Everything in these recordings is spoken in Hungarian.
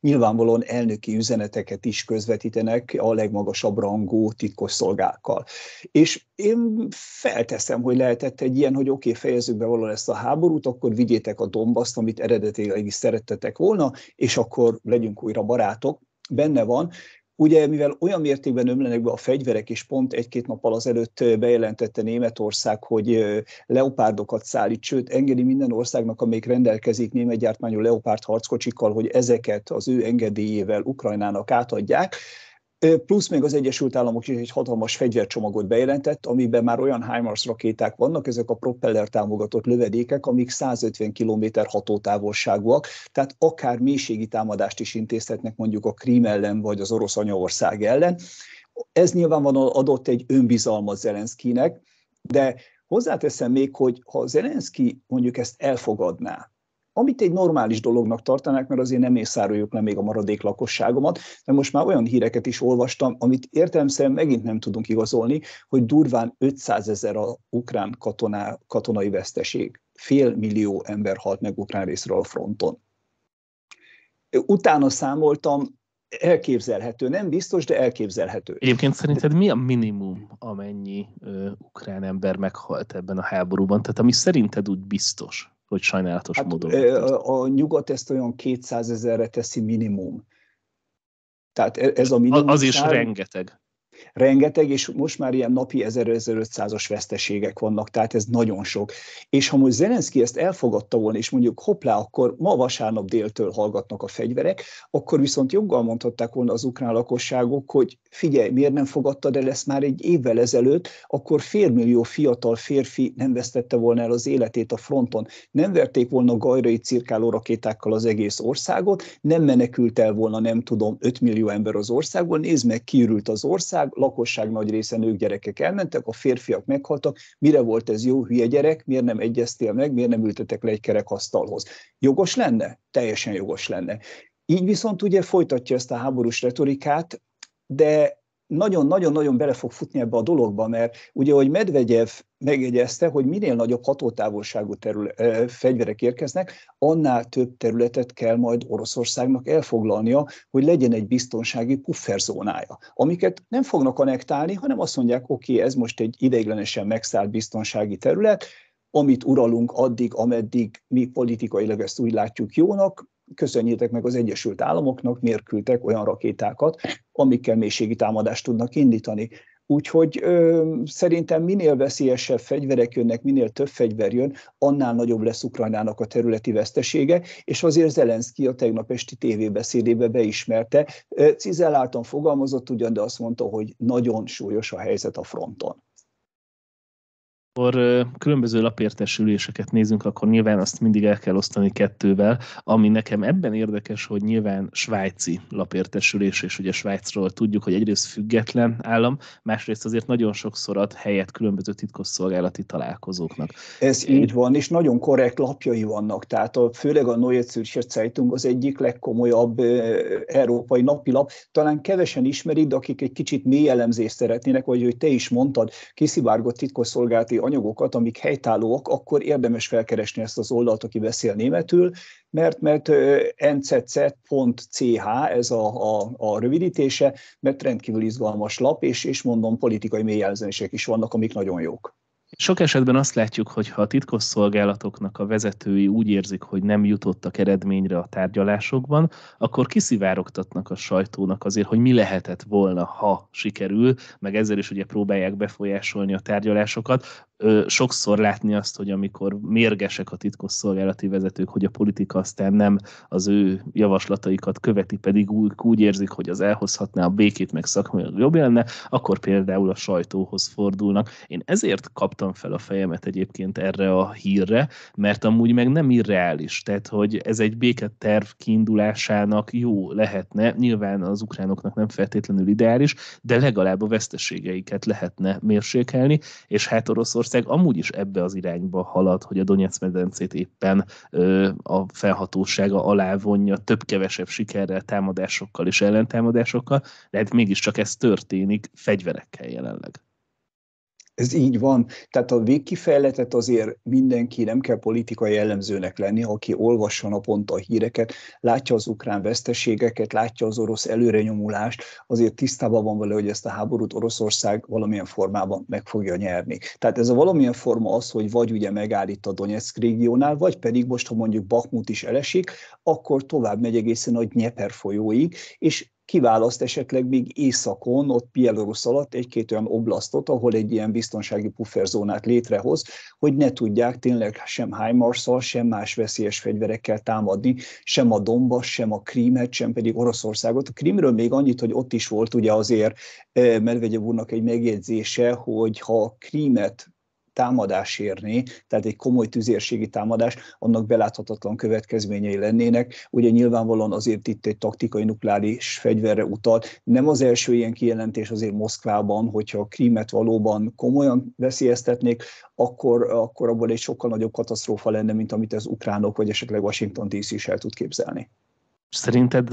nyilvánvalóan elnöki üzeneteket is közvetítenek a legmagasabb rangú titkosszolgákkal. És én felteszem, hogy lehetett egy ilyen, hogy oké, okay, fejezzük be valahol ezt a háborút, akkor vigyétek a Dombaszt, amit eredetileg is szerettetek volna, és akkor legyünk újra barátok, benne van, Ugye, mivel olyan mértékben ömlenek be a fegyverek, és pont egy-két nappal azelőtt bejelentette Németország, hogy leopárdokat szállít, sőt, engedi minden országnak, amelyik rendelkezik német gyártmányú leopárd harckocsikkal, hogy ezeket az ő engedélyével Ukrajnának átadják, Plusz még az Egyesült Államok is egy hatalmas fegyvercsomagot bejelentett, amiben már olyan HIMARS rakéták vannak, ezek a propeller támogatott lövedékek, amik 150 km hatótávolságúak, tehát akár mélységi támadást is intézhetnek mondjuk a Krím ellen, vagy az orosz anyaország ellen. Ez nyilvánvalóan adott egy önbizalmat Zelenszkinek, de hozzáteszem még, hogy ha Zelenszki mondjuk ezt elfogadná, amit egy normális dolognak tartanák, mert azért nem észároljuk le még a maradék lakosságomat, de most már olyan híreket is olvastam, amit értelemszerűen megint nem tudunk igazolni, hogy durván 500 ezer a ukrán katoná, katonai veszteség. Fél millió ember halt meg ukrán részről a fronton. Utána számoltam, elképzelhető, nem biztos, de elképzelhető. Egyébként szerinted mi a minimum, amennyi ö, ukrán ember meghalt ebben a háborúban? Tehát ami szerinted úgy biztos? hogy sajnálatos hát, módon. A, nyugat ezt olyan 200 ezerre teszi minimum. Tehát e, ez a minimum. Az is rengeteg rengeteg, és most már ilyen napi 1500-as veszteségek vannak, tehát ez nagyon sok. És ha most Zelenszky ezt elfogadta volna, és mondjuk hoplá, akkor ma vasárnap déltől hallgatnak a fegyverek, akkor viszont joggal mondhatták volna az ukrán lakosságok, hogy figyelj, miért nem fogadtad el ezt már egy évvel ezelőtt, akkor félmillió fiatal férfi nem vesztette volna el az életét a fronton. Nem verték volna gajrai cirkáló rakétákkal az egész országot, nem menekült el volna, nem tudom, 5 millió ember az országból, nézd meg, kiürült az ország, lakosság nagy része nők, gyerekek elmentek, a férfiak meghaltak, mire volt ez jó, hülye gyerek, miért nem egyeztél meg, miért nem ültetek le egy kerekasztalhoz. Jogos lenne? Teljesen jogos lenne. Így viszont ugye folytatja ezt a háborús retorikát, de nagyon-nagyon-nagyon bele fog futni ebbe a dologba, mert ugye, hogy Medvegyev megjegyezte, hogy minél nagyobb hatótávolságú terület, eh, fegyverek érkeznek, annál több területet kell majd Oroszországnak elfoglalnia, hogy legyen egy biztonsági pufferzónája, amiket nem fognak anektálni, hanem azt mondják, oké, okay, ez most egy ideiglenesen megszállt biztonsági terület, amit uralunk addig, ameddig mi politikailag ezt úgy látjuk jónak, köszönjétek meg az Egyesült Államoknak, miért küldtek olyan rakétákat, amikkel mélységi támadást tudnak indítani. Úgyhogy ö, szerintem minél veszélyesebb fegyverek jönnek, minél több fegyver jön, annál nagyobb lesz Ukrajnának a területi vesztesége, és azért Zelenszky a tegnap esti tévébeszédébe beismerte, cizeláltan fogalmazott ugyan, de azt mondta, hogy nagyon súlyos a helyzet a fronton amikor különböző lapértesüléseket nézünk, akkor nyilván azt mindig el kell osztani kettővel, ami nekem ebben érdekes, hogy nyilván svájci lapértesülés, és ugye Svájcról tudjuk, hogy egyrészt független állam, másrészt azért nagyon sokszor ad helyet különböző titkosszolgálati találkozóknak. Ez Én... így van, és nagyon korrekt lapjai vannak, tehát a, főleg a Neue Zürcher Zeitung az egyik legkomolyabb európai napilap. Talán kevesen ismerik, de akik egy kicsit mély elemzést szeretnének, vagy hogy te is mondtad, kiszivárgott titkosszolgálati anyagokat, amik helytállóak, akkor érdemes felkeresni ezt az oldalt, aki beszél németül, mert, mert ncc.ch ez a, a, a rövidítése, mert rendkívül izgalmas lap, és, és mondom, politikai mélyjelzések is vannak, amik nagyon jók. Sok esetben azt látjuk, hogy ha a titkosszolgálatoknak a vezetői úgy érzik, hogy nem jutottak eredményre a tárgyalásokban, akkor kiszivárogtatnak a sajtónak azért, hogy mi lehetett volna, ha sikerül, meg ezzel is ugye próbálják befolyásolni a tárgyalásokat sokszor látni azt, hogy amikor mérgesek a titkosszolgálati vezetők, hogy a politika aztán nem az ő javaslataikat követi, pedig úgy, úgy érzik, hogy az elhozhatná a békét, meg szakmai jobb lenne, akkor például a sajtóhoz fordulnak. Én ezért kaptam fel a fejemet egyébként erre a hírre, mert amúgy meg nem irreális, tehát hogy ez egy béketerv kiindulásának jó lehetne, nyilván az ukránoknak nem feltétlenül ideális, de legalább a veszteségeiket lehetne mérsékelni, és hát Oroszország Oroszország amúgy is ebbe az irányba halad, hogy a Donetsz medencét éppen ö, a felhatósága alá vonja több-kevesebb sikerrel, támadásokkal és ellentámadásokkal, de hát mégiscsak ez történik fegyverekkel jelenleg. Ez így van. Tehát a végkifejletet azért mindenki, nem kell politikai jellemzőnek lenni, aki olvassa naponta a híreket, látja az ukrán veszteségeket, látja az orosz előrenyomulást, azért tisztában van vele, hogy ezt a háborút Oroszország valamilyen formában meg fogja nyerni. Tehát ez a valamilyen forma az, hogy vagy ugye megállít a Donetsk régiónál, vagy pedig most, ha mondjuk Bakmut is elesik, akkor tovább megy egészen a Nyeper folyóig, és kiválaszt esetleg még északon, ott Bielorusz alatt egy-két olyan oblasztot, ahol egy ilyen biztonsági pufferzónát létrehoz, hogy ne tudják tényleg sem himars sem más veszélyes fegyverekkel támadni, sem a Domba, sem a Krímet, sem pedig Oroszországot. A Krímről még annyit, hogy ott is volt ugye azért eh, Medvegyev úrnak egy megjegyzése, hogy ha a Krímet támadás érni, tehát egy komoly tüzérségi támadás, annak beláthatatlan következményei lennének. Ugye nyilvánvalóan azért itt egy taktikai nukleáris fegyverre utalt. Nem az első ilyen kijelentés azért Moszkvában, hogyha a krímet valóban komolyan veszélyeztetnék, akkor, akkor abból egy sokkal nagyobb katasztrófa lenne, mint amit az ukránok vagy esetleg Washington DC is el tud képzelni. Szerinted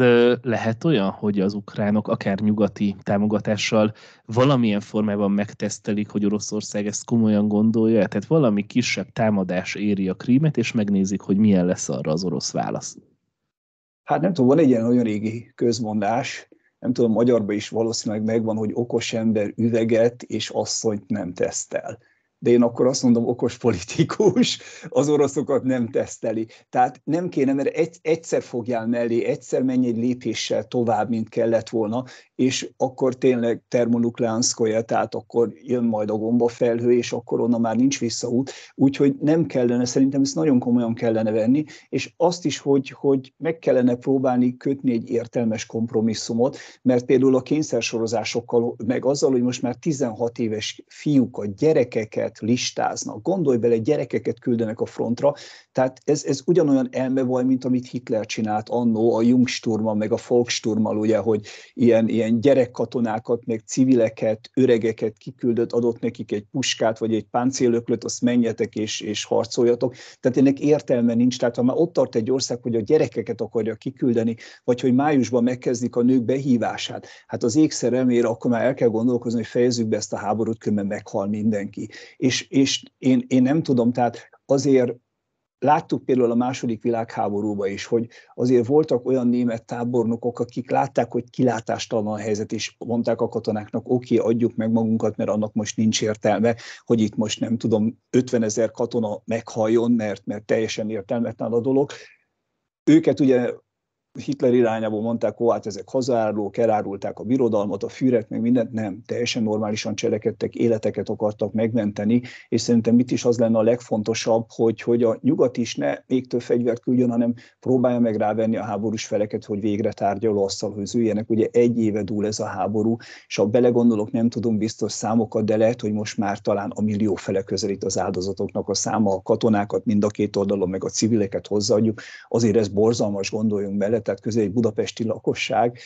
lehet olyan, hogy az ukránok akár nyugati támogatással valamilyen formában megtesztelik, hogy Oroszország ezt komolyan gondolja? Tehát valami kisebb támadás éri a krímet, és megnézik, hogy milyen lesz arra az orosz válasz. Hát nem tudom, van egy ilyen nagyon régi közmondás, nem tudom, magyarban is valószínűleg megvan, hogy okos ember üveget és asszonyt nem tesztel de én akkor azt mondom, okos politikus az oroszokat nem teszteli. Tehát nem kéne, mert egyszer fogjál mellé, egyszer menj egy lépéssel tovább, mint kellett volna, és akkor tényleg termonukleánszkolja, tehát akkor jön majd a gombafelhő, és akkor onnan már nincs visszaút. Úgyhogy nem kellene, szerintem ezt nagyon komolyan kellene venni, és azt is, hogy, hogy meg kellene próbálni kötni egy értelmes kompromisszumot, mert például a kényszersorozásokkal, meg azzal, hogy most már 16 éves fiúk a gyerekeket, embereket listáznak. Gondolj bele, gyerekeket küldenek a frontra. Tehát ez, ez ugyanolyan elmevaj, mint amit Hitler csinált annó a Jungsturma, meg a Volkssturmal, ugye, hogy ilyen, ilyen gyerekkatonákat, meg civileket, öregeket kiküldött, adott nekik egy puskát, vagy egy páncélöklöt, azt menjetek és, és harcoljatok. Tehát ennek értelme nincs. Tehát ha már ott tart egy ország, hogy a gyerekeket akarja kiküldeni, vagy hogy májusban megkezdik a nők behívását, hát az ékszer akkor már el kell gondolkozni, hogy fejezzük be ezt a háborút, különben meghal mindenki és, és én, én nem tudom, tehát azért láttuk például a második világháborúba is, hogy azért voltak olyan német tábornokok, akik látták, hogy kilátástalan a helyzet, és mondták a katonáknak, oké, okay, adjuk meg magunkat, mert annak most nincs értelme, hogy itt most nem tudom, 50 ezer katona meghaljon, mert, mert teljesen értelmetlen a dolog. Őket ugye Hitler irányából mondták, hogy hát ezek hazárlók, elárulták a birodalmat, a fűret, meg mindent. Nem, teljesen normálisan cselekedtek, életeket akartak megmenteni, és szerintem mit is az lenne a legfontosabb, hogy, hogy a nyugat is ne még több fegyvert küldjön, hanem próbálja meg rávenni a háborús feleket, hogy végre hogy üljenek. Ugye egy éve dúl ez a háború, és ha belegondolok, nem tudom biztos számokat, de lehet, hogy most már talán a millió fele közelít az áldozatoknak a száma, a katonákat mind a két oldalon, meg a civileket hozzáadjuk. Azért ez borzalmas, gondoljunk bele, tehát közé egy budapesti lakosság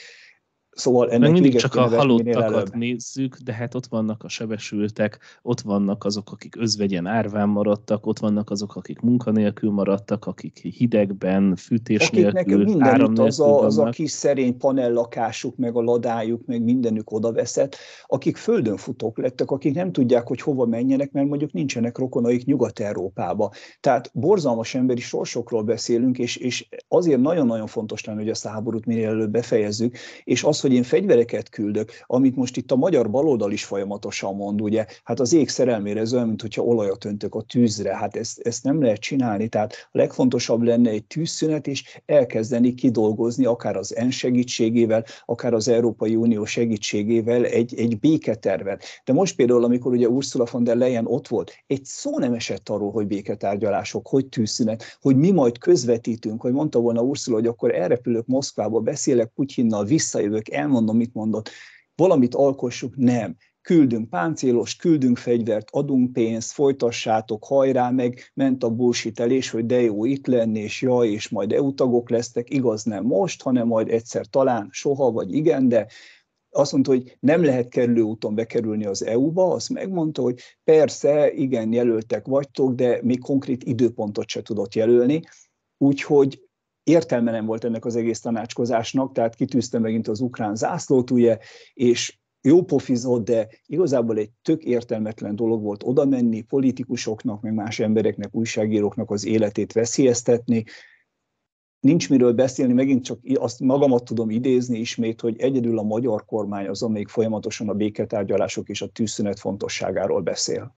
Szóval ennek Meg mindig csak a halottakat nézzük, de hát ott vannak a sebesültek, ott vannak azok, akik özvegyen árván maradtak, ott vannak azok, akik munkanélkül maradtak, akik hidegben, fűtés Akiknek nélkül, áram az a, az a kis szerény panellakásuk, meg a ladájuk, meg mindenük veszett, akik földön futók lettek, akik nem tudják, hogy hova menjenek, mert mondjuk nincsenek rokonaik Nyugat-Európába. Tehát borzalmas emberi sorsokról beszélünk, és, és azért nagyon-nagyon fontos lenne, hogy ezt a háborút minél előbb befejezzük, és az, az, hogy én fegyvereket küldök, amit most itt a magyar baloldal is folyamatosan mond, ugye, hát az ég szerelmére ez olyan, mint hogyha olajat öntök a tűzre, hát ezt, ezt nem lehet csinálni, tehát a legfontosabb lenne egy tűzszünet, és elkezdeni kidolgozni akár az EN segítségével, akár az Európai Unió segítségével egy, egy béketervet. De most például, amikor ugye Ursula von der Leyen ott volt, egy szó nem esett arról, hogy béketárgyalások, hogy tűzszünet, hogy mi majd közvetítünk, hogy mondta volna Ursula, hogy akkor elrepülök Moszkvába, beszélek Putyinnal, visszajövök, elmondom, mit mondott. Valamit alkossuk, nem küldünk páncélos, küldünk fegyvert, adunk pénzt, folytassátok, hajrá, meg ment a búsítelés, hogy de jó itt lenni, és jaj, és majd EU tagok lesztek, igaz nem most, hanem majd egyszer talán, soha, vagy igen, de azt mondta, hogy nem lehet kerülő úton bekerülni az EU-ba, azt megmondta, hogy persze, igen, jelöltek vagytok, de még konkrét időpontot se tudott jelölni, úgyhogy értelme nem volt ennek az egész tanácskozásnak, tehát kitűzte megint az ukrán zászlót, ugye, és jó pofizott, de igazából egy tök értelmetlen dolog volt oda menni, politikusoknak, meg más embereknek, újságíróknak az életét veszélyeztetni. Nincs miről beszélni, megint csak azt magamat tudom idézni ismét, hogy egyedül a magyar kormány az, amelyik folyamatosan a béketárgyalások és a tűzszünet fontosságáról beszél.